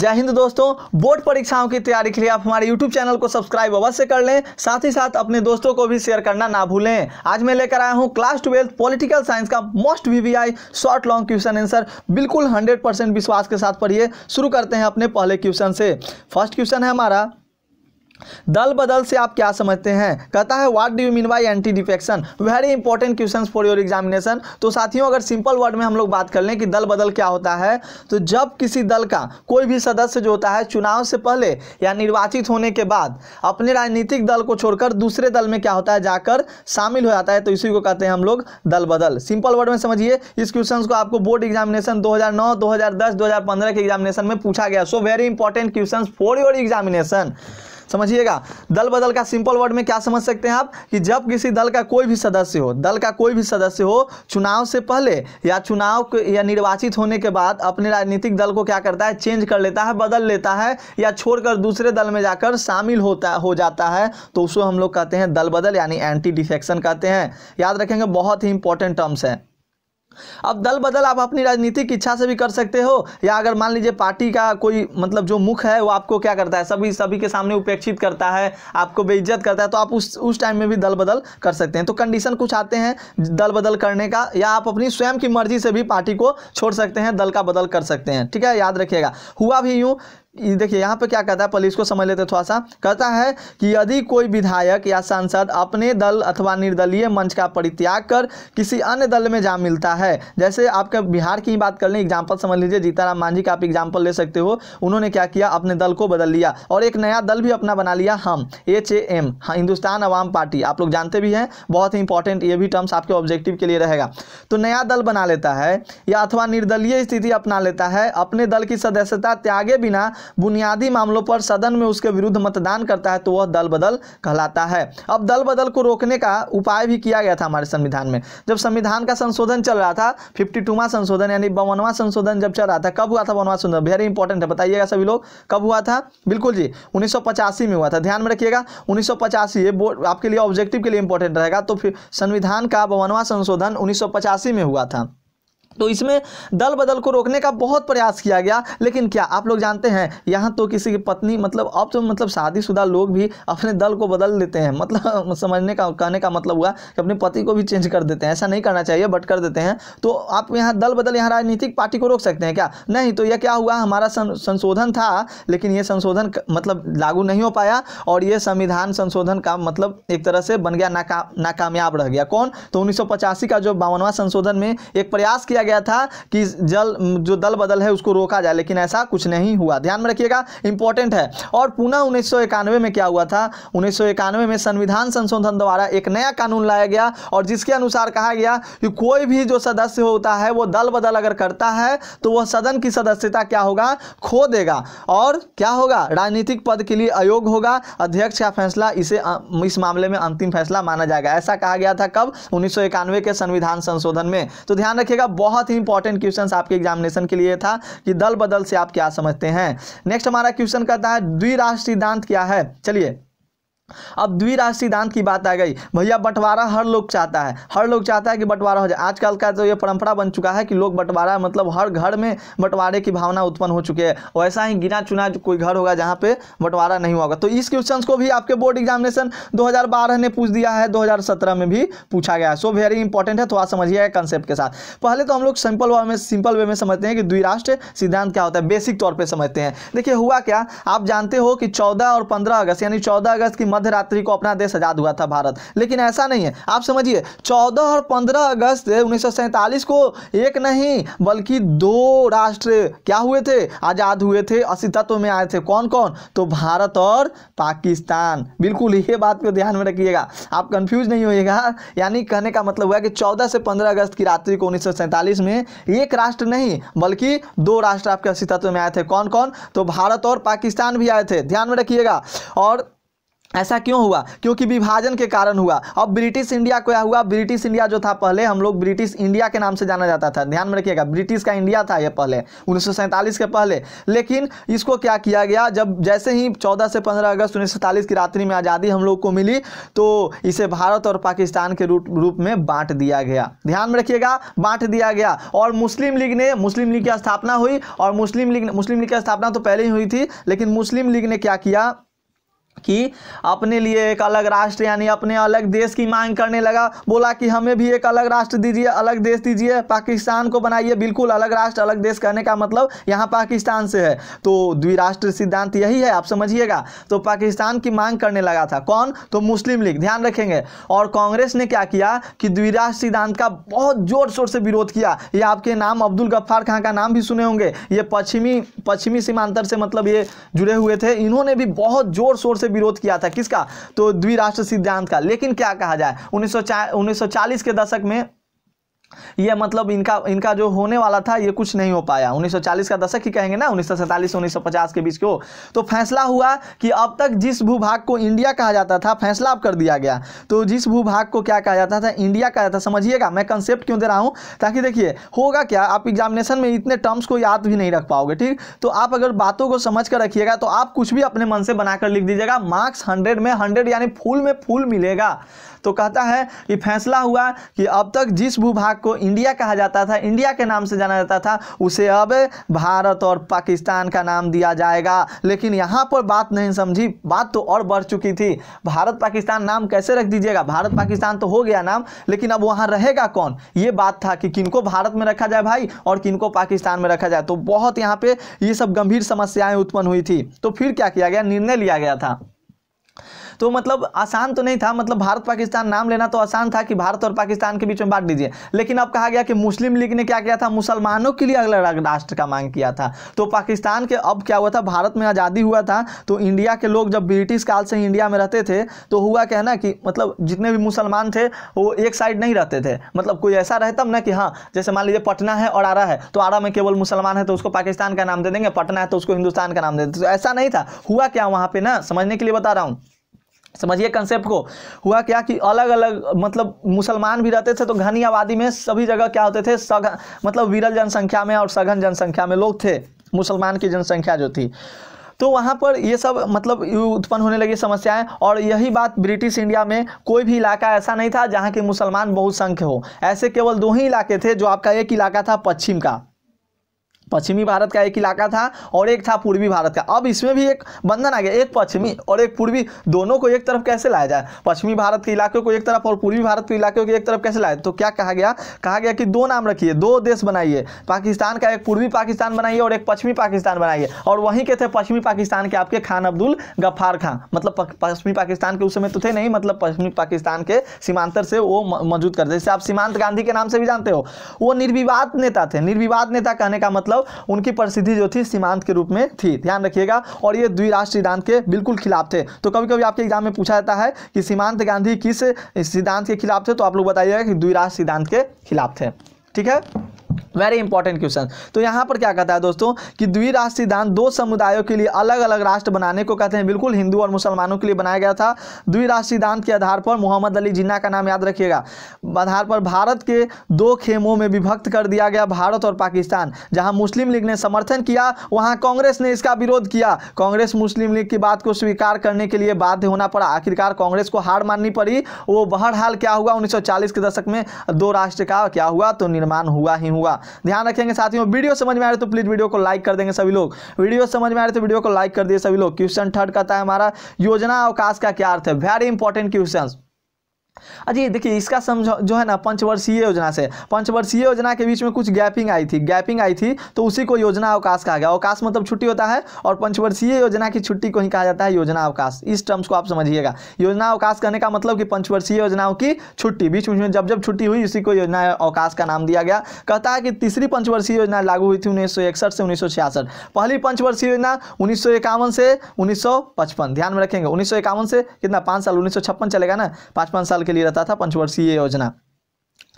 जय हिंद दोस्तों बोर्ड परीक्षाओं की तैयारी के लिए आप हमारे यूट्यूब चैनल को सब्सक्राइब अवश्य कर लें साथ ही साथ अपने दोस्तों को भी शेयर करना ना भूलें आज मैं लेकर आया हूं क्लास ट्वेल्थ पॉलिटिकल साइंस का most VVI short long question answer बिल्कुल 100 परसेंट विश्वास के साथ पढ़िए शुरू करते हैं अपने पहले क्वेश्चन से फर्स्ट क्वेश्चन है हमारा दल बदल से आप क्या समझते हैं कहता है what do you mean by anti defection very important question for your examination तो साथियों अगर सिंपल वर्ड में हम लोग बात कर लें कि दल बदल क्या होता है तो जब किसी दल का कोई भी सदस्य जो होता है चुनाव से पहले या निर्वाचित होने के बाद अपने राजनीतिक दल को छोड़कर दूसरे दल में क्या होता है जाकर शामिल हो जाता है तो इसी को कहते हैं हम लोग दल बदल सिंपल वर्ड में समझिए इस क्वेश्चन को आपको बोर्ड एग्जामिनेशन दो हजार नौ दो हजार दस दो हजार पंद्रह के एग्जामिनेशन में पूछा गया so very important question for your examination समझिएगा दल बदल का सिंपल वर्ड में क्या समझ सकते हैं आप कि जब किसी दल का कोई भी सदस्य हो दल का कोई भी सदस्य हो चुनाव से पहले या चुनाव या निर्वाचित होने के बाद अपने राजनीतिक दल को क्या करता है चेंज कर लेता है बदल लेता है या छोड़कर दूसरे दल में जाकर शामिल होता हो जाता है तो उसको हम लोग कहते हैं दल बदल यानी एंटी डिफेक्शन कहते हैं याद रखेंगे बहुत ही इंपॉर्टेंट टर्म्स हैं अब दल बदल आप अपनी राजनीतिक इच्छा से भी कर सकते हो या अगर मान लीजिए पार्टी का कोई मतलब जो मुख है वो आपको क्या करता है सभी सभी के सामने उपेक्षित करता है आपको बेइज्जत करता है तो आप उस उस टाइम में भी दल बदल कर सकते हैं तो कंडीशन कुछ आते हैं दल बदल करने का या आप अपनी स्वयं की मर्जी से भी पार्टी को छोड़ सकते हैं दल का बदल कर सकते हैं ठीक है याद रखिएगा हुआ भी यूँ देखिए यहाँ पे क्या कहता है पहले इसको समझ लेते थोड़ा सा कहता है कि यदि कोई विधायक या सांसद अपने दल अथवा निर्दलीय मंच का परित्याग कर किसी अन्य दल में जा मिलता है जैसे आपके बिहार की बात कर लें एग्जाम्पल समझ लीजिए जीताराम मांझी का आप एग्जाम्पल ले सकते हो उन्होंने क्या किया अपने दल को बदल लिया और एक नया दल भी अपना बना लिया हम एच ए एम हिंदुस्तान अवाम पार्टी आप लोग जानते भी हैं बहुत ही इंपॉर्टेंट ये भी टर्म्स आपके ऑब्जेक्टिव के लिए रहेगा तो नया दल बना लेता है या अथवा निर्दलीय स्थिति अपना लेता है अपने दल की सदस्यता त्यागे बिना बुनियादी मामलों पर सदन में उसके विरुद्ध मतदान करता है तो वह दल बदल कहलाता है अब दल बदल को रोकने का उपाय भी किया गया था हमारे संविधान में जब संविधान का संशोधन चल रहा था फिफ्टी संशोधन यानी बवनवा संशोधन जब चल रहा था कब हुआ था बावनवा संशोधन वेरी इंपॉर्टेंट है बताइएगा सभी लोग कब हुआ था बिल्कुल जी उन्नीस में हुआ था ध्यान में रखिएगा उन्नीस ये बोर्ड आपके लिए ऑब्जेक्टिव के लिए इंपॉर्टेंट रहेगा तो फिर संविधान का बवनवा संशोधन उन्नीस में हुआ था तो इसमें दल बदल को रोकने का बहुत प्रयास किया गया लेकिन क्या आप लोग जानते हैं यहाँ तो किसी की पत्नी मतलब अब तो मतलब शादीशुदा लोग भी अपने दल को बदल देते हैं मतलब समझने का कहने का मतलब हुआ कि अपने पति को भी चेंज कर देते हैं ऐसा नहीं करना चाहिए बट कर देते हैं तो आप यहाँ दल बदल यहाँ राजनीतिक पार्टी को रोक सकते हैं क्या नहीं तो यह क्या हुआ हमारा संशोधन था लेकिन ये संशोधन मतलब लागू नहीं हो पाया और ये संविधान संशोधन का मतलब एक तरह से बन गया नाकामयाब रह गया कौन तो उन्नीस का जो बावनवा संशोधन में एक प्रयास किया गया था कि जल जो दल बदल है उसको रोका जाए लेकिन ऐसा कुछ नहीं हुआ ध्यान में रखिएगा इंपॉर्टेंट है और पुनः उन्नीस में क्या हुआ था उन्नीस में संविधान संशोधन द्वारा एक नया कानून लाया गया और जिसके अनुसार कहा गया कि कोई भी जो सदस्य होता है वो दल बदल अगर करता है तो वह सदन की सदस्यता क्या होगा खो देगा और क्या होगा राजनीतिक पद के लिए अयोग होगा अध्यक्ष का फैसला इसे इस मामले में अंतिम फैसला माना जाएगा ऐसा कहा गया था कब उन्नीस के संविधान संशोधन में तो ध्यान रखिएगा बहुत बहुत ही इंपॉर्टेंट क्वेश्चन आपके एग्जामिनेशन के लिए था कि दल बदल से आप क्या समझते हैं नेक्स्ट हमारा क्वेश्चन कहता है द्विराष्ट्र सिद्धांत क्या है चलिए अब द्विराज सिद्धांत की बात आ गई भैया बंटवारा हर लोग चाहता है हर लोग चाहता है कि बंटवारा हो जाए आजकल का तो ये परंपरा बन चुका है कि लोग बंटवारा मतलब हर घर में बंटवारे की भावना उत्पन्न हो चुकी है वैसा ही गिना चुना कोई घर होगा जहाँ पे बंटवारा नहीं होगा तो इस क्वेश्चन को भी आपके बोर्ड एग्जामिनेशन दो ने पूछ दिया है दो में भी पूछा गया है सो वेरी इंपॉर्टेंट है थोड़ा समझिएगा कंसेप्ट के साथ पहले तो हम लोग सिंपल वे में सिंपल वे में समझते हैं कि द्विराष्ट्र सिद्धांत क्या होता है बेसिक तौर पर समझते हैं देखिए हुआ क्या आप जानते हो कि चौदह और पंद्रह अगस्त यानी चौदह अगस्त की मध्य रात्रि को अपना देश आज़ाद हुआ था भारत लेकिन ऐसा नहीं है आप समझिए चौदह और पंद्रह अगस्त उन्नीस को एक नहीं बल्कि दो राष्ट्र क्या हुए थे आज़ाद हुए थे अस्तित्व में आए थे कौन कौन तो भारत और पाकिस्तान बिल्कुल ये बात को ध्यान में रखिएगा आप कंफ्यूज नहीं होइएगा यानी कहने का मतलब हुआ कि चौदह से पंद्रह अगस्त की रात्रि को उन्नीस में एक राष्ट्र नहीं बल्कि दो राष्ट्र आपके अस्तित्व में आए थे कौन कौन तो भारत और पाकिस्तान भी आए थे ध्यान में रखिएगा और ऐसा क्यों हुआ क्योंकि विभाजन के कारण हुआ अब ब्रिटिश इंडिया क्या हुआ ब्रिटिश इंडिया जो था पहले हम लोग ब्रिटिश इंडिया के नाम से जाना जाता था ध्यान में रखिएगा ब्रिटिश का इंडिया था ये पहले उन्नीस के पहले लेकिन इसको क्या किया गया जब जैसे ही 14 से 15 अगस्त उन्नीस की रात्रि में आज़ादी हम लोग को मिली तो इसे भारत और पाकिस्तान के रूप रूप में बांट दिया गया ध्यान में रखिएगा बांट दिया गया और मुस्लिम लीग ने मुस्लिम लीग की स्थापना हुई और मुस्लिम लीग मुस्लिम लीग की स्थापना तो पहले ही हुई थी लेकिन मुस्लिम लीग ने क्या किया कि अपने लिए एक अलग राष्ट्र यानी अपने अलग देश की मांग करने लगा बोला कि हमें भी एक अलग राष्ट्र दीजिए अलग देश दीजिए पाकिस्तान को बनाइए बिल्कुल अलग राष्ट्र अलग देश कहने का मतलब यहाँ पाकिस्तान से है तो द्विराष्ट्र सिद्धांत यही है आप समझिएगा तो पाकिस्तान की मांग करने लगा था कौन तो मुस्लिम लीग ध्यान रखेंगे और कांग्रेस ने क्या किया कि द्विराष्ट्र सिद्धांत का बहुत जोर शोर से विरोध किया ये आपके नाम अब्दुल गफ्फार खां का नाम भी सुने होंगे ये पश्चिमी पश्चिमी सीमांतर से मतलब ये जुड़े हुए थे इन्होंने भी बहुत जोर शोर से से विरोध किया था किसका तो द्विराष्ट्र सिद्धांत का लेकिन क्या कहा जाए उन्नीस सौ के दशक में ये मतलब इनका इनका जो होने वाला था ये कुछ नहीं हो पाया 1940 का दशक ही कहेंगे ना उन्नीस सौ उन्नीस के बीच को तो फैसला हुआ कि अब तक जिस भूभाग को इंडिया कहा जाता था फैसला अब कर दिया गया तो जिस भूभाग को क्या कहा जाता था इंडिया कहा जाता समझिएगा मैं कंसेप्ट क्यों दे रहा हूँ ताकि देखिए होगा क्या आप एग्जामिनेशन में इतने टर्म्स को याद भी नहीं रख पाओगे ठीक तो आप अगर बातों को समझ कर रखिएगा तो आप कुछ भी अपने मन से बनाकर लिख दीजिएगा मार्क्स हंड्रेड में हंड्रेड यानी फुल में फुल मिलेगा तो कहता है कि फैसला हुआ कि अब तक जिस भूभाग को इंडिया कहा जाता था इंडिया के नाम से जाना जाता था उसे अब भारत और पाकिस्तान का नाम दिया जाएगा लेकिन यहाँ पर बात नहीं समझी बात तो और बढ़ चुकी थी भारत पाकिस्तान नाम कैसे रख दीजिएगा भारत पाकिस्तान तो हो गया नाम लेकिन अब वहाँ रहेगा कौन ये बात था कि किनको भारत में रखा जाए भाई और किनको पाकिस्तान में रखा जाए तो बहुत यहाँ पे ये सब गंभीर समस्याएं उत्पन्न हुई थी तो फिर क्या किया गया निर्णय लिया गया था तो मतलब आसान तो नहीं था मतलब भारत पाकिस्तान नाम लेना तो आसान था कि भारत और पाकिस्तान के बीच में बांट दीजिए लेकिन अब कहा गया कि मुस्लिम लीग ने क्या किया था मुसलमानों के लिए अगला राष्ट्र का मांग किया था तो पाकिस्तान के अब क्या हुआ था भारत में आज़ादी हुआ था तो इंडिया के लोग जब ब्रिटिश काल से इंडिया में रहते थे तो हुआ क्या है ना कि मतलब जितने भी मुसलमान थे वो एक साइड नहीं रहते थे मतलब कोई ऐसा रहता ना कि हाँ जैसे मान लीजिए पटना है और आरा है तो आरा में केवल मुसलमान है तो उसको पाकिस्तान का नाम दे देंगे पटना है तो उसको हिंदुस्तान का नाम दे देंगे तो ऐसा नहीं था हुआ क्या वहाँ पे ना समझने के लिए बता रहा हूँ समझिए कंसेप्ट को हुआ क्या कि अलग अलग मतलब मुसलमान भी रहते थे तो घनी आबादी में सभी जगह क्या होते थे सघन मतलब विरल जनसंख्या में और सघन जनसंख्या में लोग थे मुसलमान की जनसंख्या जो थी तो वहाँ पर ये सब मतलब उत्पन्न होने लगी समस्याएं और यही बात ब्रिटिश इंडिया में कोई भी इलाका ऐसा नहीं था जहाँ के मुसलमान बहुसंख्य हो ऐसे केवल दो ही इलाके थे जो आपका एक इलाका था पश्चिम का पश्चिमी भारत का एक इलाका था और एक था पूर्वी भारत का अब इसमें भी एक बंधन आ गया एक पश्चिमी और एक पूर्वी दोनों को एक तरफ कैसे लाया जाए पश्चिमी भारत के इलाके को एक तरफ और पूर्वी भारत के इलाके को एक तरफ कैसे लाया तो क्या कहा गया कहा गया कि दो नाम रखिए दो देश बनाइए पाकिस्तान का एक पूर्वी पाकिस्तान बनाइए और एक पश्चिमी पाकिस्तान बनाइए और वहीं के थे पश्चिमी पाकिस्तान के आपके खान अब्दुल गफ्फार खान मतलब पश्चिमी पाकिस्तान के उस समय तो थे नहीं मतलब पश्चिमी पाकिस्तान के सीमांतर से वो मौजूद करते जैसे आप सीमांत गांधी के नाम से भी जानते हो वो निर्विवाद नेता थे निर्विवाद नेता कहने का मतलब मतलब उनकी परिस्थिति जो थी सीमांत के रूप में थी ध्यान रखिएगा और ये द्विराष्ट्र सिद्धांत के बिल्कुल खिलाफ थे तो कभी कभी आपके एग्जाम में पूछा जाता है कि सीमांत गांधी किस सिद्धांत के खिलाफ थे तो आप लोग बताइएगा कि द्विराष्ट्र सिद्धांत के खिलाफ थे ठीक है वेरी इंपॉर्टेंट क्वेश्चन तो यहाँ पर क्या कहता है दोस्तों कि द्विराष्ट्र सिद्धांत दो समुदायों के लिए अलग अलग राष्ट्र बनाने को कहते हैं बिल्कुल हिंदू और मुसलमानों के लिए बनाया गया था द्विराष्ट्र सिद्धांत के आधार पर मोहम्मद अली जिन्ना का नाम याद रखिएगा आधार पर भारत के दो खेमों में विभक्त कर दिया गया भारत और पाकिस्तान जहाँ मुस्लिम लीग ने समर्थन किया वहाँ कांग्रेस ने इसका विरोध किया कांग्रेस मुस्लिम लीग की बात को स्वीकार करने के लिए बाध्य होना पड़ा आखिरकार कांग्रेस को हार माननी पड़ी वो बहरहाल क्या हुआ उन्नीस के दशक में दो राष्ट्र का क्या हुआ तो निर्माण हुआ ही हुआ हुआ ध्यान रखेंगे साथियों वीडियो समझ में आ रहे तो प्लीज़ वीडियो को लाइक कर देंगे सभी लोग वीडियो समझ में आ रहे तो वीडियो को लाइक कर दिए सभी लोग क्वेश्चन थर्ड कहता है हमारा योजना अवकाश का क्या अर्थ है वेरी इंपॉर्टेंट क्वेश्चन अजी देखिए इसका समझो जो है ना पंचवर्षीय योजना से पंचवर्षीय योजना के बीच में कुछ गैपिंग आई थी गैपिंग आई थी तो उसी को योजना अवकाश कहा गया अवकाश मतलब छुट्टी होता है और पंचवर्षीय योजना की छुट्टी को ही कहा जाता है योजना अवकाश इस टर्म्स को आप समझिएगा योजना अवकाश कहने का मतलब कि पंचवर्षीय योजनाओं की छुट्टी बीच बीच में जब जब छुट्टी हुई उसी को योजना अवकाश का नाम दिया गया कहता है कि तीसरी पंचवर्षीय योजना लागू हुई थी उन्नीस से उन्नीस पहली पंचवर्षीय योजना उन्नीस से उन्नीस ध्यान में रखेंगे उन्नीस से कितना पाँच साल उन्नीस चलेगा ना पाँच पाँच साल के लिए रहता था पंचवर्षीय योजना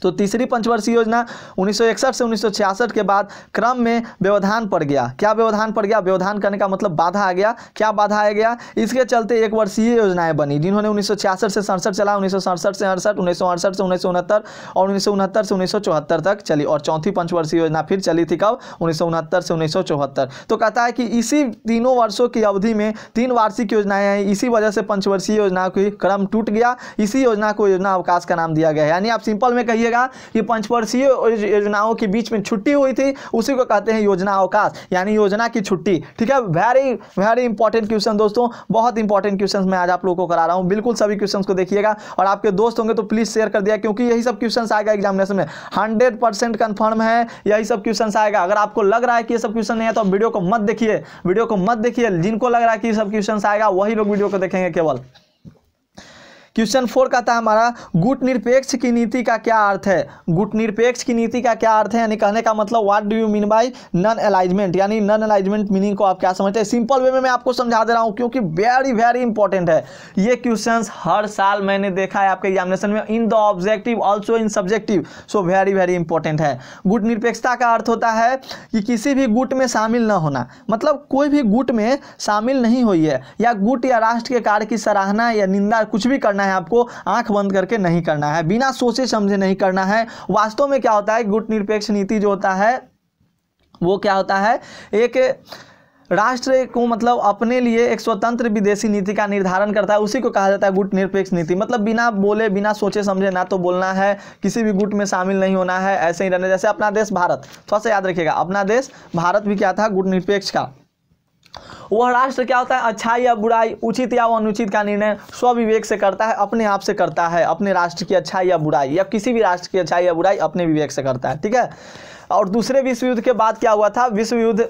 तो तीसरी पंचवर्षीय योजना 1961 से 1966 के बाद क्रम में व्यवधान पड़ गया क्या व्यवधान पड़ गया व्यवधान करने का मतलब बाधा आ गया क्या बाधा आ गया इसके चलते एक वर्षीय योजनाएं बनी जिन्होंने 1966 से सड़सठ चला उन्नीस से अड़सठ उन्नीस से उन्नीस और उन्नीस से उन्नीस तक चली और चौथी पंचवर्षीय योजना फिर चली थी कब उन्नीस से उन्नीस तो कहता है कि इसी तीनों वर्षों की अवधि में तीन वार्षिक योजनाएं आई इसी वजह से पंचवर्षीय योजना की क्रम टूट गया इसी योजना को योजना अवकाश का नाम दिया गया यानी आप सिंपल में कहिए लीजिएगा ये पंचवर्षीय योजनाओं के बीच में छुट्टी हुई थी उसी को कहते हैं योजना अवकाश यानी योजना की छुट्टी ठीक है वेरी वेरी इंपॉर्टेंट क्वेश्चन दोस्तों बहुत इंपॉर्टेंट क्वेश्चन मैं आज आप लोगों को करा रहा हूँ बिल्कुल सभी क्वेश्चन को देखिएगा और आपके दोस्त होंगे तो प्लीज़ शेयर कर दिया क्योंकि यही सब क्वेश्चन आएगा एग्जामिनेशन में हंड्रेड परसेंट है यही सब क्वेश्चन आएगा अगर आपको लग रहा है कि ये सब क्वेश्चन नहीं है तो वीडियो को मत देखिए वीडियो को मत देखिए जिनको लग रहा है कि सब क्वेश्चन आएगा वही लोग वीडियो को देखेंगे केवल क्वेश्चन फोर कहता है हमारा गुट निरपेक्ष की नीति का क्या अर्थ है गुट निरपेक्ष की नीति का क्या अर्थ है यानी कहने का मतलब what do you mean by non alignment यानी नन अलाइजमेंट मीनिंग को आप क्या समझते हैं सिंपल वे में मैं आपको समझा दे रहा हूँ क्योंकि वेरी वेरी इंपॉर्टेंट है ये क्वेश्चन हर साल मैंने देखा है आपके एग्जामिनेशन में in the objective also in subjective so very very important है गुट निरपेक्षता का अर्थ होता है कि किसी भी गुट में शामिल न होना मतलब कोई भी गुट में शामिल नहीं हुई है या गुट या राष्ट्र के कार्य की सराहना या निंदा कुछ भी करना है आपको आंख बंद करके नहीं करना है बिना सोचे समझे नहीं करना है वास्तव में क्या होता है गुट निरपेक्ष नीति जो होता है वो क्या होता है एक राष्ट्र को मतलब अपने लिए एक स्वतंत्र विदेशी नीति का निर्धारण करता है उसी को कहा जाता है गुट निरपेक्ष नीति मतलब बिना बोले बिना सोचे समझे ना तो बोलना है किसी भी गुट में शामिल नहीं होना है ऐसे ही रहने जैसे अपना देश भारत थोड़ा सा याद रखिएगा अपना देश भारत भी क्या था गुट निरपेक्ष का वह राष्ट्र क्या होता है अच्छाई या बुराई उचित या अनुचित का निर्णय स्वविवेक से करता है अपने आप से करता है अपने राष्ट्र की अच्छाई या बुराई या किसी भी राष्ट्र की अच्छाई या बुराई अपने विवेक से करता है ठीक है और दूसरे विश्व युद्ध के बाद क्या हुआ था विश्व युद्ध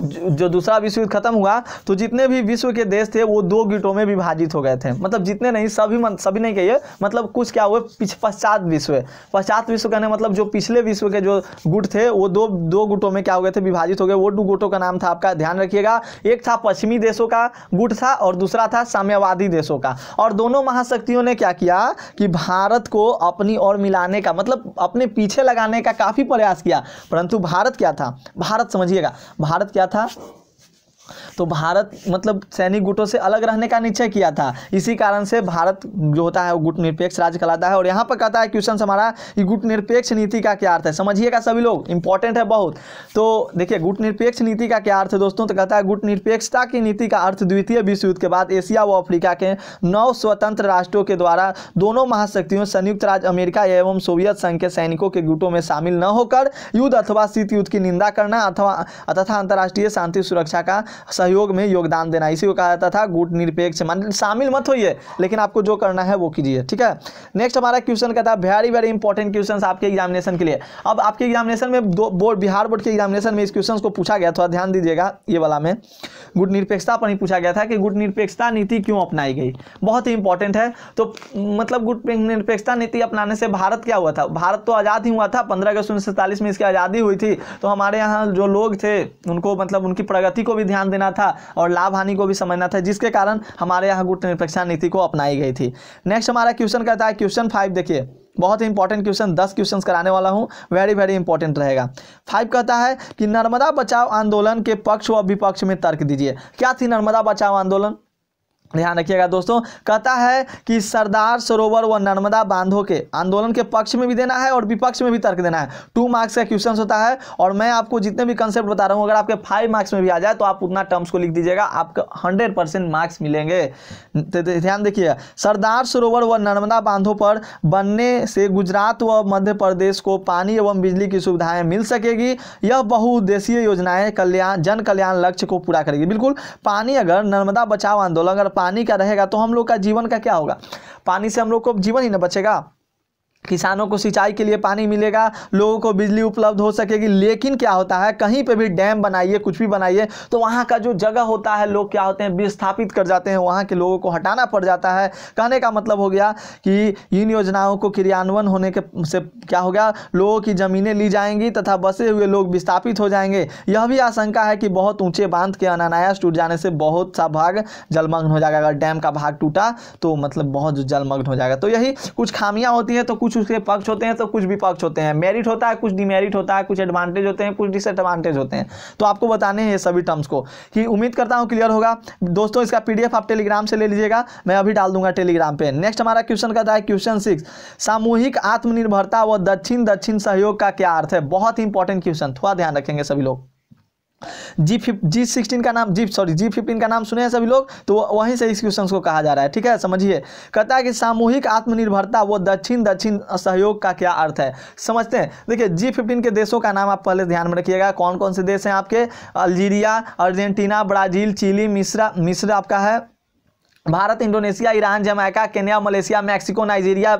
जो दूसरा विश्व युद्ध खत्म हुआ तो जितने भी विश्व के देश थे वो दो गुटों में विभाजित हो गए थे मतलब जितने नहीं सभी सभी नहीं कहिए मतलब कुछ क्या हुए पश्चात विश्व पश्चात विश्व कहने मतलब जो पिछले विश्व के जो गुट थे वो दो दो गुटों में क्या हो गए थे विभाजित हो गए वो दो गुटों का नाम था आपका ध्यान रखिएगा एक था पश्चिमी देशों का गुट था और दूसरा था साम्यवादी देशों का और दोनों महाशक्तियों ने क्या किया कि भारत को अपनी ओर मिलाने का मतलब अपने पीछे लगाने का काफ़ी प्रयास किया परंतु भारत क्या था भारत समझिएगा भारत क्या किया था तो भारत मतलब सैनिक गुटों से अलग रहने का निश्चय किया था इसी कारण से भारत जो होता है वो गुट निरपेक्ष राज्य कहलाता है और यहाँ पर कहता है क्वेश्चन हमारा कि गुट निरपेक्ष नीति का क्या अर्थ है समझिएगा सभी लोग इंपॉर्टेंट है बहुत तो देखिए गुट निरपेक्ष नीति का क्या अर्थ है दोस्तों तो कहता है गुट निरपेक्षता की नीति का अर्थ द्वितीय विश्व युद्ध के बाद एशिया व अफ्रीका के नौ स्वतंत्र राष्ट्रों के द्वारा दोनों महाशक्तियों संयुक्त राज्य अमेरिका एवं सोवियत संघ के सैनिकों के गुटों में शामिल न होकर युद्ध अथवा शीत युद्ध की निंदा करना अथवा तथा अंतर्राष्ट्रीय शांति सुरक्षा का सहयोग में योगदान देना इसी को कहा जाता था गुट निरपेक्ष मान शामिल मत होइए लेकिन आपको जो करना है वो कीजिए ठीक है नेक्स्ट हमारा क्वेश्चन का था वेरी वेरी इंपॉर्टेंट क्वेश्चन आपके एग्जामिनेशन के लिए अब आपके एग्जामिनेशन में दो बोर्ड बिहार बोर्ड के एग्जामिनेशन में इस क्वेश्चन को पूछा गया थोड़ा ध्यान दीजिएगा ये वाला में गुट निरपेक्षता पर ही पूछा गया था कि गुट निरपेक्षता नीति क्यों अपनाई गई बहुत ही इंपॉर्टेंट है तो मतलब गुट निरपेक्षता नीति अपनाने से भारत क्या हुआ था भारत तो आज़ाद ही हुआ था पंद्रह अगस्त उन्नीस में इसकी आज़ादी हुई थी तो हमारे यहाँ जो लोग थे उनको मतलब उनकी प्रगति को भी ध्यान देना था और लाभ हानि को भी समझना था जिसके कारण हमारे यहाँ गुट निरपेक्षा नीति को अपनाई गई थी नेक्स्ट हमारा क्वेश्चन कहता है क्वेश्चन फाइव देखिए बहुत ही इंपॉर्टेंट क्वेश्चन दस क्वेश्चन कराने वाला हूँ वेरी वेरी इंपॉर्टेंट रहेगा फाइव कहता है कि नर्मदा बचाओ आंदोलन के पक्ष व विपक्ष में तर्क दीजिए क्या थी नर्मदा बचाओ आंदोलन ध्यान रखिएगा दोस्तों कहता है कि सरदार सरोवर व नर्मदा बांधों के आंदोलन के पक्ष में भी देना है और विपक्ष में भी तर्क देना है टू मार्क्स का क्वेश्चन होता है और मैं आपको जितने भी कंसेप्ट बता रहा हूँ अगर आपके फाइव मार्क्स में भी आ जाए तो आप उतना टर्म्स को लिख दीजिएगा आपको हंड्रेड परसेंट मार्क्स मिलेंगे ध्यान देखिए सरदार सरोवर व नर्मदा बांधों पर बनने से गुजरात व मध्य प्रदेश को पानी एवं बिजली की सुविधाएं मिल सकेगी यह बहुउद्देशीय योजनाएं कल्याण जन कल्याण लक्ष्य को पूरा करेगी बिल्कुल पानी अगर नर्मदा बचाओ आंदोलन अगर पानी का रहेगा तो हम लोग का जीवन का क्या होगा पानी से हम लोग को जीवन ही ना बचेगा किसानों को सिंचाई के लिए पानी मिलेगा लोगों को बिजली उपलब्ध हो सकेगी लेकिन क्या होता है कहीं पे भी डैम बनाइए कुछ भी बनाइए तो वहाँ का जो जगह होता है लोग क्या होते हैं विस्थापित कर जाते हैं वहाँ के लोगों को हटाना पड़ जाता है कहने का मतलब हो गया कि इन योजनाओं को क्रियान्वयन होने के से क्या हो गया लोगों की ज़मीनें ली जाएंगी तथा बसे हुए लोग विस्थापित हो जाएंगे यह भी आशंका है कि बहुत ऊँचे बांध के अनानायास टूट जाने से बहुत सा भाग जलमग्न हो जाएगा अगर डैम का भाग टूटा तो मतलब बहुत जलमग्न हो जाएगा तो यही कुछ खामियाँ होती हैं तो कुछ कुछ उसके पक्ष होते हैं तो कुछ भी पक्ष होते हैं मेरिट होता है कुछ डिमेरिट होता है कुछ एडवांटेज होते हैं कुछ डिसएडवांटेज होते हैं तो आपको बताने हैं ये सभी टर्म्स को कि उम्मीद करता हूँ क्लियर होगा दोस्तों इसका पीडीएफ आप टेलीग्राम से ले लीजिएगा मैं अभी डाल दूंगा टेलीग्राम पर नेक्स्ट हमारा क्वेश्चन कहता है क्वेश्चन सिक्स सामूहिक आत्मनिर्भरता व दक्षिण दक्षिण सहयोग का क्या अर्थ है बहुत ही इंपॉर्टेंट क्वेश्चन थोड़ा ध्यान रखेंगे सभी लोग जी फिफ जी सिक्सटीन का नाम जी सॉरी जी फिफ्टीन का नाम सुने हैं सभी लोग तो वहीं से इस क्वेश्चन को कहा जा रहा है ठीक है समझिए कहता है कि सामूहिक आत्मनिर्भरता वो दक्षिण दक्षिण सहयोग का क्या अर्थ है समझते हैं देखिए जी फिफ्टीन के देशों का नाम आप पहले ध्यान में रखिएगा कौन कौन से देश हैं आपके अल्जीरिया अर्जेंटीना ब्राज़ील चिली मिस्र मिस्र आपका है Bharat Indonesia Iran Jamaica Kenya Malaysia Mexico Nigeria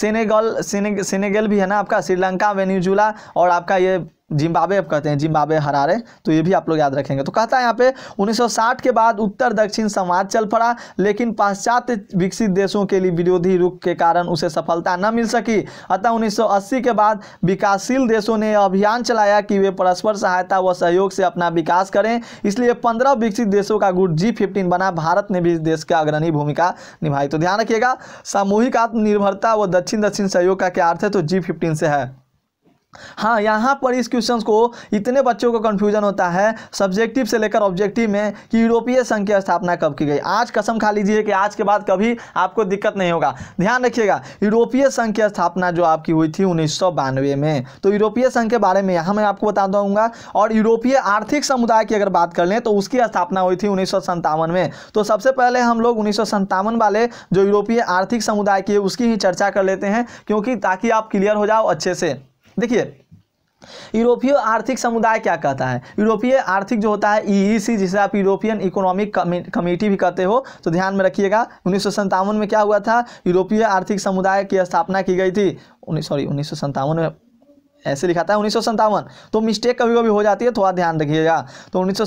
Senegal Senegal भी है ना आपका श्रीलंका वेन्यूजुला और आपका ये जिम्बाब्वे अब कहते हैं जिम्बाब्वे हरारे तो ये भी आप लोग याद रखेंगे तो कहता है यहाँ पे 1960 के बाद उत्तर दक्षिण संवाद चल पड़ा लेकिन पाश्चात्य विकसित देशों के लिए विरोधी रुख के कारण उसे सफलता न मिल सकी अतः 1980 के बाद विकासशील देशों ने अभियान चलाया कि वे परस्पर सहायता व सहयोग से अपना विकास करें इसलिए पंद्रह विकसित देशों का गुट जी फिफ्टीन बना भारत ने भी इस देश का अग्रणी भूमिका निभाई तो ध्यान रखिएगा सामूहिक आत्मनिर्भरता व दक्षिण दक्षिण सहयोग का क्या अर्थ है तो जी फिफ्टीन से है हाँ यहाँ पर इस क्वेश्चन को इतने बच्चों को कन्फ्यूजन होता है सब्जेक्टिव से लेकर ऑब्जेक्टिव में कि यूरोपीय संघ की स्थापना कब की गई आज कसम खा लीजिए कि आज के बाद कभी आपको दिक्कत नहीं होगा ध्यान रखिएगा यूरोपीय संघ की स्थापना जो आपकी हुई थी उन्नीस में तो यूरोपीय संघ के बारे में यहाँ मैं आपको बता दूंगा और यूरोपीय आर्थिक समुदाय की अगर बात कर लें तो उसकी स्थापना हुई थी उन्नीस में तो सबसे पहले हम लोग उन्नीस वाले जो यूरोपीय आर्थिक समुदाय की उसकी ही चर्चा कर लेते हैं क्योंकि ताकि आप क्लियर हो जाओ अच्छे से देखिए यूरोपीय आर्थिक समुदाय क्या कहता है यूरोपीय आर्थिक जो होता है ईईसी e e जिसे आप यूरोपियन इकोनॉमिक कमेटी भी कहते हो तो ध्यान में रखिएगा उन्नीस में क्या हुआ था यूरोपीय आर्थिक समुदाय की स्थापना की गई थी उन्नीस सॉरी उन्नीस में ऐसे लिखा था उन्नीस तो मिस्टेक कभी कभी हो जाती है थोड़ा ध्यान रखिएगा तो उन्नीस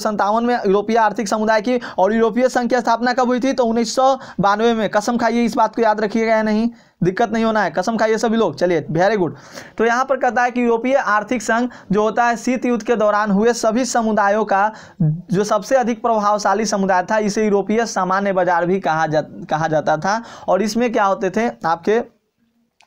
में यूरोपीय आर्थिक समुदाय की और यूरोपीय संघ की स्थापना कब हुई थी तो उन्नीस में कसम खाइए इस बात को याद रखिएगा या नहीं दिक्कत नहीं होना है कसम खाइए सभी लोग चलिए वेरी गुड तो यहाँ पर कहता है कि यूरोपीय आर्थिक संघ जो होता है शीत युद्ध के दौरान हुए सभी समुदायों का जो सबसे अधिक प्रभावशाली समुदाय था इसे यूरोपीय सामान्य बाजार भी कहा जा कहा जाता था और इसमें क्या होते थे आपके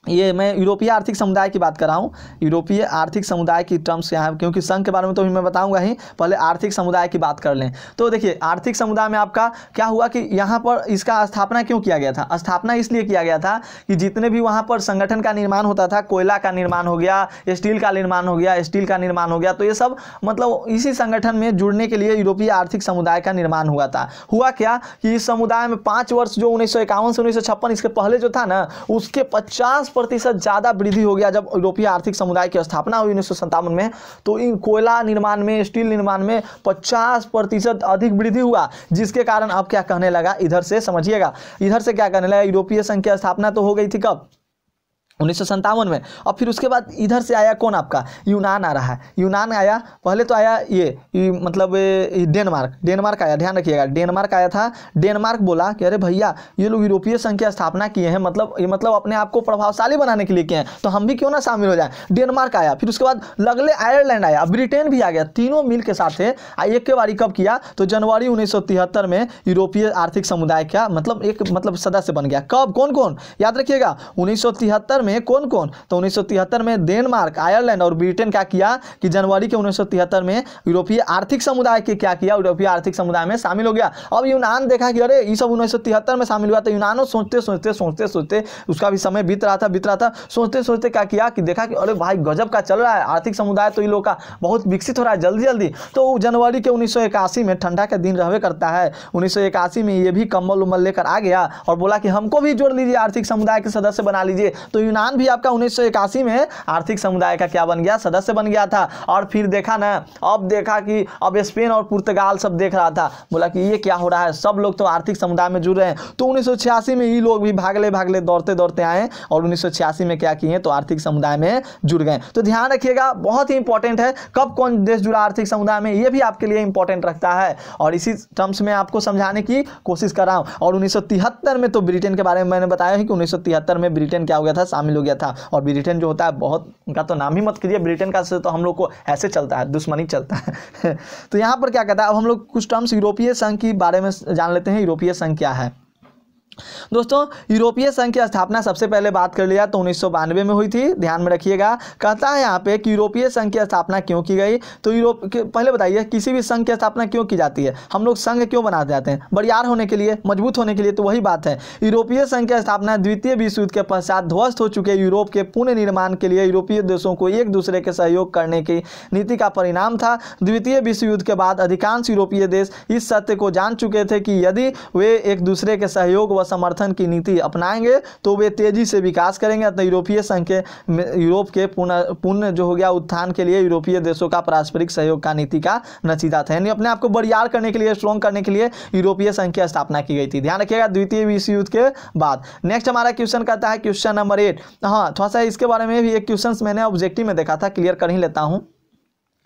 ये मैं यूरोपीय आर्थिक समुदाय की बात कर रहा हूँ यूरोपीय आर्थिक समुदाय की टर्म्स यहाँ क्योंकि संघ के बारे में तो भी मैं बताऊंगा ही पहले आर्थिक समुदाय की बात कर लें तो देखिए आर्थिक समुदाय में आपका क्या हुआ कि यहाँ पर इसका स्थापना क्यों किया गया था स्थापना इसलिए किया गया था कि जितने भी वहाँ पर संगठन का निर्माण होता था कोयला का निर्माण हो गया स्टील का निर्माण हो गया स्टील का निर्माण हो गया तो ये सब मतलब इसी संगठन में जुड़ने के लिए यूरोपीय आर्थिक समुदाय का निर्माण हुआ था हुआ क्या कि इस समुदाय में पाँच वर्ष जो उन्नीस से उन्नीस इसके पहले जो था ना उसके पचास 50 प्रतिशत ज़्यादा वृद्धि हो गया जब यूरोपीय आर्थिक समुदाय की स्थापना हुई उन्नीस में तो इन कोयला निर्माण में स्टील निर्माण में पचास प्रतिशत अधिक वृद्धि हुआ जिसके कारण अब क्या कहने लगा इधर से समझिएगा इधर से क्या कहने लगा यूरोपीय संघ की स्थापना तो हो गई थी कब उन्नीस में और फिर उसके बाद इधर से आया कौन आपका यूनान आ रहा है यूनान आया पहले तो आया ये, ये मतलब डेनमार्क डेनमार्क आया ध्यान रखिएगा डेनमार्क आया था डेनमार्क बोला कि अरे भैया ये लोग यूरोपीय संघ की स्थापना किए हैं मतलब ये मतलब अपने आप को प्रभावशाली बनाने के लिए किए हैं तो हम भी क्यों ना शामिल हो जाए डेनमार्क आया फिर उसके बाद लगले आयरलैंड आया ब्रिटेन भी आ गया तीनों मिल के साथ है एक के बारी कब किया तो जनवरी उन्नीस में यूरोपीय आर्थिक समुदाय का मतलब एक मतलब सदस्य बन गया कब कौन कौन याद रखिएगा उन्नीस में में कौन कौन तो उन्नीस में डेनमार्क आयरलैंड और ब्रिटेन क्या किया कि जनवरी के उन्नीस में यूरोपीय आर्थिक समुदाय के क्या किया यूरोपीय आर्थिक समुदाय में शामिल हो गया अब यूनान देखा कि अरे ये सब उन्नीस में शामिल हुआ तो यूनानो सोचते सोचते सोचते सोचते उसका भी समय बीत रहा था बीत रहा था सोचते सोचते क्या किया कि देखा कि अरे भाई गजब का चल रहा है आर्थिक समुदाय तो ये लोग का बहुत विकसित हो रहा है जल्दी जल्दी तो जनवरी के उन्नीस में ठंडा का दिन रहे करता है उन्नीस में ये भी कम्बल उम्बल लेकर आ गया और बोला कि हमको भी जोड़ लीजिए आर्थिक समुदाय के सदस्य बना लीजिए तो यूनान सिन्हान भी आपका उन्नीस में आर्थिक समुदाय का क्या बन गया सदस्य बन गया था और फिर देखा ना अब देखा कि अब स्पेन और पुर्तगाल सब देख रहा था बोला कि ये क्या हो रहा है सब लोग तो आर्थिक समुदाय में जुड़ रहे हैं तो उन्नीस में ये लोग भी भागले भागले दौड़ते दौड़ते आए और उन्नीस में क्या किए तो आर्थिक समुदाय में जुड़ गए तो ध्यान रखिएगा बहुत ही इंपॉर्टेंट है कब कौन देश जुड़ा आर्थिक समुदाय में ये भी आपके लिए इंपॉर्टेंट रखता है और इसी टर्म्स में आपको समझाने की कोशिश कर रहा हूँ और उन्नीस में तो ब्रिटेन के बारे में मैंने बताया कि उन्नीस में ब्रिटेन क्या हो गया था शामिल हो गया था और ब्रिटेन जो होता है बहुत उनका तो नाम ही मत करिए ब्रिटेन का से तो हम लोग को ऐसे चलता है दुश्मनी चलता है तो यहाँ पर क्या कहता है अब हम लोग कुछ टर्म्स यूरोपीय संघ के बारे में जान लेते हैं यूरोपीय संघ क्या है दोस्तों यूरोपीय संघ की स्थापना सबसे पहले बात कर लिया तो उन्नीस में हुई थी ध्यान में रखिएगा कहता है यहाँ पे कि यूरोपीय संघ की स्थापना क्यों की गई तो यूरोप पहले बताइए किसी भी संघ की स्थापना क्यों की जाती है हम लोग संघ क्यों बनाते जाते हैं बरियार होने के लिए मजबूत होने के लिए तो वही बात है यूरोपीय संघ की स्थापना द्वितीय विश्व युद्ध के पश्चात ध्वस्त हो चुके यूरोप के पुनः निर्माण के लिए यूरोपीय देशों को एक दूसरे के सहयोग करने की नीति का परिणाम था द्वितीय विश्व युद्ध के बाद अधिकांश यूरोपीय देश इस सत्य को जान चुके थे कि यदि वे एक दूसरे के सहयोग व समर्थन की नीति अपनाएंगे तो वे तेजी से विकास करेंगे अतः यूरोपीय संघ के यूरोप के पुनः पुनः जो हो गया उत्थान के लिए यूरोपीय देशों का पारस्परिक सहयोग का नीति का नचीदा था यानी अपने आप को बरियार करने के लिए स्ट्रॉन्ग करने के लिए यूरोपीय संघ की स्थापना की गई थी ध्यान रखिएगा द्वितीय विश्व युद्ध के बाद नेक्स्ट हमारा क्वेश्चन कहता है क्वेश्चन नंबर एट हाँ थोड़ा सा इसके बारे में भी एक क्वेश्चन मैंने ऑब्जेक्टिव में देखा था क्लियर कर ही लेता हूँ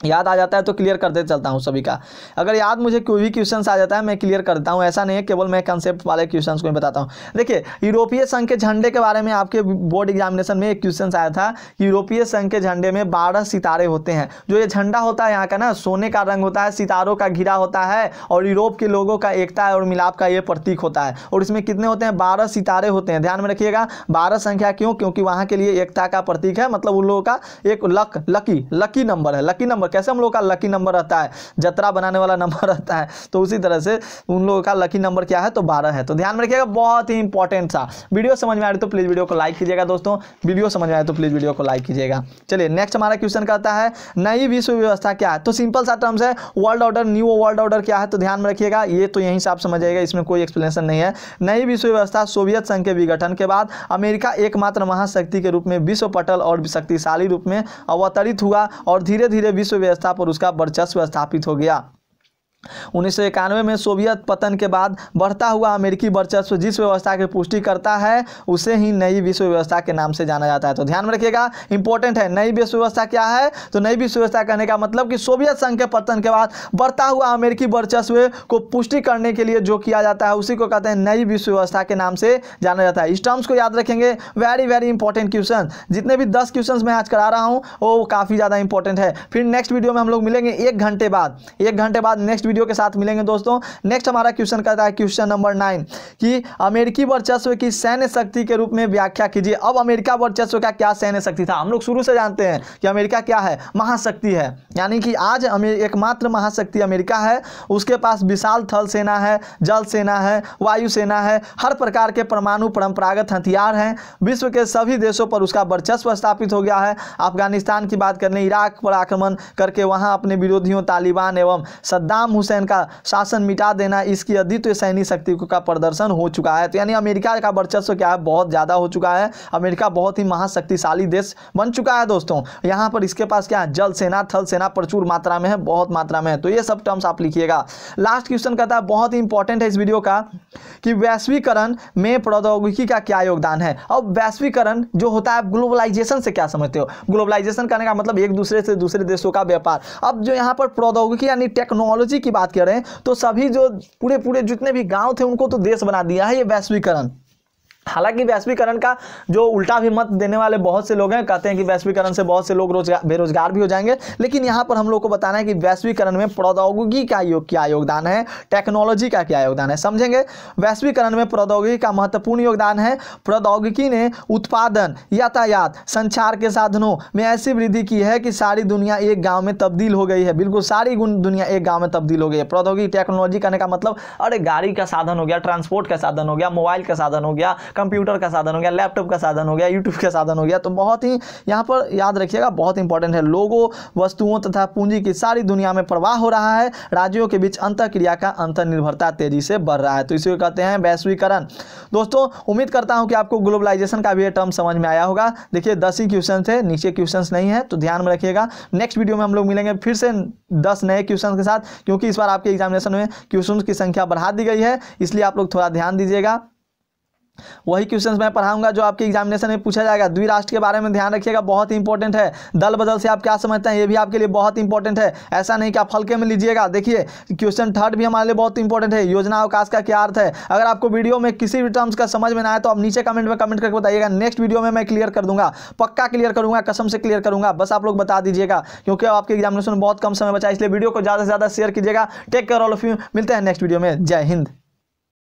याद आ जाता है तो क्लियर करते चलता हूँ सभी का अगर याद मुझे कोई भी क्वेश्चन आ जाता है मैं क्लियर करता हूँ ऐसा नहीं है केवल मैं कंसेप्ट वाले क्वेश्चन को ही बताता हूँ देखिए यूरोपीय संघ के झंडे के बारे में आपके बोर्ड एग्जामिनेशन में एक क्वेश्चन आया था यूरोपीय संघ के झंडे में बारह सितारे होते हैं जो ये झंडा होता है यहाँ का ना सोने का रंग होता है सितारों का घिरा होता है और यूरोप के लोगों का एकता और मिलाप का ये प्रतीक होता है और इसमें कितने होते हैं बारह सितारे होते हैं ध्यान में रखिएगा बारह संख्या क्यों क्योंकि वहाँ के लिए एकता का प्रतीक है मतलब उन लोगों का एक लक लकी लकी नंबर है लकी नंबर कैसे हम लोग का लकी नंबर रहता है जतरा बनाने वाला नंबर रहता है तो उसी तरह से उन लोगों का लकी नंबर क्या है तो बारह है तो ध्यान में रखिएगा बहुत ही इंपॉर्टेंट था वीडियो समझ में आ रही तो प्लीज़ वीडियो को लाइक कीजिएगा दोस्तों वीडियो समझ में आए तो प्लीज़ वीडियो को लाइक कीजिएगा चलिए नेक्स्ट हमारा क्वेश्चन कहता है नई विश्व व्यवस्था क्या है तो सिंपल सा टर्म्स है world order new world order क्या है तो ध्यान में रखिएगा ये तो यहीं से आप समझिएगा इसमें कोई एक्सप्लेनेशन नहीं है नई विश्व व्यवस्था सोवियत संघ के विघटन के बाद अमेरिका एकमात्र महाशक्ति के रूप में विश्व पटल और शक्तिशाली रूप में अवतरित हुआ और धीरे धीरे विश्व व्यवस्था पर उसका वर्चस्व स्थापित हो गया उन्नीस में सोवियत पतन के बाद बढ़ता हुआ अमेरिकी वर्चस्व जिस व्यवस्था की पुष्टि करता है उसे ही नई विश्व व्यवस्था के नाम से जाना जाता है तो ध्यान में रखिएगा इंपॉर्टेंट है नई विश्व व्यवस्था क्या है तो नई विश्व व्यवस्था कहने का मतलब कि सोवियत संघ के पतन के बाद बढ़ता हुआ अमेरिकी वर्चस्व को पुष्टि करने के लिए जो किया जाता है उसी को कहते हैं नई विश्व व्यवस्था के नाम से जाना जाता है इस टर्म्स को याद रखेंगे वेरी वेरी इंपॉर्टेंट क्वेश्चन जितने भी दस क्वेश्चन मैं आज करा रहा हूँ वो काफ़ी ज़्यादा इंपॉर्टेंट है फिर नेक्स्ट वीडियो में हम लोग मिलेंगे एक घंटे बाद एक घंटे बाद नेक्स्ट वीडियो के साथ मिलेंगे दोस्तों नेक्स्ट हमारा क्वेश्चन कहता है क्वेश्चन नंबर नाइन कि अमेरिकी वर्चस्व की सैन्य शक्ति के रूप में व्याख्या कीजिए अब अमेरिका वर्चस्व का क्या सैन्य शक्ति था हम लोग शुरू से जानते हैं कि अमेरिका क्या है महाशक्ति है यानी कि आज एकमात्र महाशक्ति अमेरिका है उसके पास विशाल थल सेना है जल सेना है वायु सेना है हर प्रकार के परमाणु परंपरागत हथियार हैं विश्व के सभी देशों पर उसका वर्चस्व स्थापित हो गया है अफगानिस्तान की बात कर लें इराक पर आक्रमण करके वहाँ अपने विरोधियों तालिबान एवं सद्दाम हुसैन का शासन मिटा देना इसकी अद्वितीय सैनिक शक्ति का प्रदर्शन हो चुका है तो यानी अमेरिका का वर्चस्व क्या है बहुत ज़्यादा हो चुका है अमेरिका बहुत ही महाशक्तिशाली देश बन चुका है दोस्तों यहाँ पर इसके पास क्या है जल सेना थल सेना प्रचुर मात्रा में है बहुत मात्रा में है तो ये सब टर्म्स आप लिखिएगा लास्ट क्वेश्चन कहता है बहुत ही इंपॉर्टेंट है इस वीडियो का कि वैश्वीकरण में प्रौद्योगिकी का क्या योगदान है अब वैश्वीकरण जो होता है ग्लोबलाइजेशन से क्या समझते हो ग्लोबलाइजेशन करने का मतलब एक दूसरे से दूसरे देशों का व्यापार अब जो यहाँ पर प्रौद्योगिकी यानी टेक्नोलॉजी बात कर रहे हैं तो सभी जो पूरे पूरे जितने भी गांव थे उनको तो देश बना दिया है ये वैश्वीकरण हालांकि वैश्वीकरण का जो उल्टा भी मत देने वाले बहुत से लोग हैं कहते हैं कि वैश्वीकरण से बहुत से लोग रोजगार बेरोजगार भी हो जाएंगे लेकिन यहाँ पर हम लोग को बताना है कि वैश्वीकरण में प्रौद्योगिकी का योग क्या योगदान है टेक्नोलॉजी का क्या योगदान है समझेंगे वैश्वीकरण में प्रौद्योगिकी का महत्वपूर्ण योगदान है प्रौद्योगिकी ने उत्पादन यातायात संचार के साधनों में ऐसी वृद्धि की है कि सारी दुनिया एक गाँव में तब्दील हो गई है बिल्कुल सारी दुनिया एक गाँव में तब्दील हो गई है प्रौद्योगिकी टेक्नोलॉजी कहने का मतलब अरे गाड़ी का साधन हो गया ट्रांसपोर्ट का साधन हो गया मोबाइल का साधन हो गया कंप्यूटर का साधन हो गया लैपटॉप का साधन हो गया यूट्यूब का साधन हो गया तो बहुत ही यहाँ पर याद रखिएगा बहुत इंपॉर्टेंट है लोगों वस्तुओं तथा पूंजी की सारी दुनिया में प्रवाह हो रहा है राज्यों के बीच क्रिया का अंतर्निर्भरता तेजी से बढ़ रहा है तो इसी को कहते हैं वैश्वीकरण दोस्तों उम्मीद करता हूँ कि आपको ग्लोबलाइजेशन का भी टर्म समझ में आया होगा देखिए दस ही क्वेश्चन थे नीचे क्वेश्चन नहीं है तो ध्यान में रखिएगा नेक्स्ट वीडियो में हम लोग मिलेंगे फिर से दस नए क्वेश्चन के साथ क्योंकि इस बार आपके एग्जामिनेशन में क्वेश्चन की संख्या बढ़ा दी गई है इसलिए आप लोग थोड़ा ध्यान दीजिएगा वही क्वेश्चंस मैं पढ़ाऊंगा जो आपके एग्जामिनेशन में पूछा जाएगा द्वि राष्ट्र के बारे में ध्यान रखिएगा बहुत ही इंपॉर्टेंट है दल बदल से आप क्या समझते हैं ये भी आपके लिए बहुत इंपॉर्टेंट है ऐसा नहीं कि आप हल्के में लीजिएगा देखिए क्वेश्चन थर्ड भी हमारे लिए बहुत इंपॉर्टेंट है योजना अवकाश का क्या अर्थ है अगर आपको वीडियो में किसी भी टर्म्स का समझ में ना आए तो आप नीचे कमेंट में कमेंट करके बताइएगा नेक्स्ट वीडियो में मैं क्लियर कर दूंगा पक्का क्लियर करूंगा कसम से क्लियर करूंगा बस आप लोग बता दीजिएगा क्योंकि आपके एग्जामिनेशन में बहुत कम समय बचा इसलिए वीडियो को ज़्यादा से ज़्यादा शेयर कीजिएगा take care all of you मिलते हैं नेक्स्ट वीडियो में जय हिंद